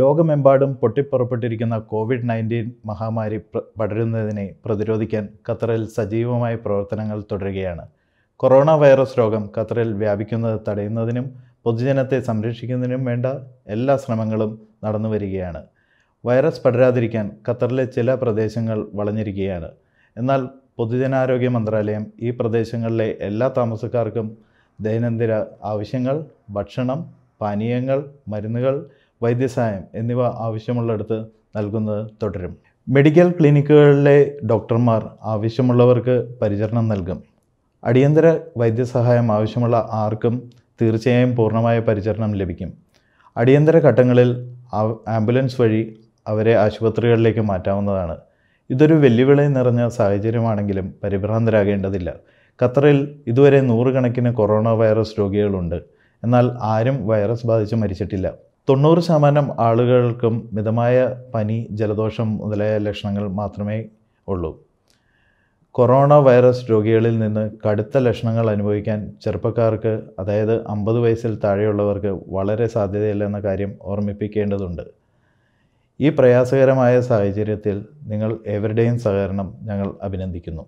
ലോകമെമ്പാടും പൊട്ടിപ്പുറപ്പെട്ടിരിക്കുന്ന Covid nineteen മഹാമാരി പടരുന്നതിനെ പ്രതിരോധിക്കാൻ ഖത്തറിൽ സജീവമായ പ്രവർത്തനങ്ങൾ തുടരുകയാണ് കൊറോണ വൈറസ് രോഗം ഖത്തറിൽ വ്യാപിക്കുന്നത് തടയുന്നതിനും പൊതുജനത്തെ സംരക്ഷിക്കുന്നതിനും വേണ്ട എല്ലാ ശ്രമങ്ങളും നടന്നു വരികയാണ് വൈറസ് പടരാതിരിക്കാൻ ഖത്തറിലെ ചില പ്രദേശങ്ങൾ വളഞ്ഞിരിക്കുകയാണ് എന്നാൽ പൊതുജനാരോഗ്യ മന്ത്രാലയം ഈ പ്രദേശങ്ങളിലെ എല്ലാ താമസക്കാർക്കും ദൈനംദിന ആവശ്യങ്ങൾ ഭക്ഷണം പാനീയങ്ങൾ മരുന്നുകൾ വൈദ്യസഹായം എന്നിവ ആവശ്യമുള്ളിടത്ത് നൽകുന്നത് തുടരും മെഡിക്കൽ ക്ലിനിക്കുകളിലെ ഡോക്ടർമാർ ആവശ്യമുള്ളവർക്ക് പരിചരണം നൽകും അടിയന്തര വൈദ്യസഹായം ആവശ്യമുള്ള ആർക്കും തീർച്ചയായും പൂർണ്ണമായ പരിചരണം ലഭിക്കും അടിയന്തര ഘട്ടങ്ങളിൽ ആംബുലൻസ് വഴി അവരെ ആശുപത്രികളിലേക്ക് മാറ്റാവുന്നതാണ് ഇതൊരു വെല്ലുവിളി നിറഞ്ഞ സാഹചര്യമാണെങ്കിലും പരിഭ്രാന്തരാകേണ്ടതില്ല ഖത്തറിൽ ഇതുവരെ നൂറുകണക്കിന് കൊറോണ വൈറസ് രോഗികളുണ്ട് എന്നാൽ ആരും വൈറസ് ബാധിച്ച് മരിച്ചിട്ടില്ല തൊണ്ണൂറ് ശതമാനം ആളുകൾക്കും മിതമായ പനി ജലദോഷം മുതലായ ലക്ഷണങ്ങൾ മാത്രമേ ഉള്ളൂ കൊറോണ വൈറസ് രോഗികളിൽ നിന്ന് കടുത്ത ലക്ഷണങ്ങൾ അനുഭവിക്കാൻ ചെറുപ്പക്കാർക്ക് അതായത് അമ്പത് വയസ്സിൽ താഴെയുള്ളവർക്ക് വളരെ സാധ്യതയില്ലെന്ന കാര്യം ഓർമ്മിപ്പിക്കേണ്ടതുണ്ട് ഈ പ്രയാസകരമായ സാഹചര്യത്തിൽ നിങ്ങൾ എവരുടെയും സഹകരണം ഞങ്ങൾ അഭിനന്ദിക്കുന്നു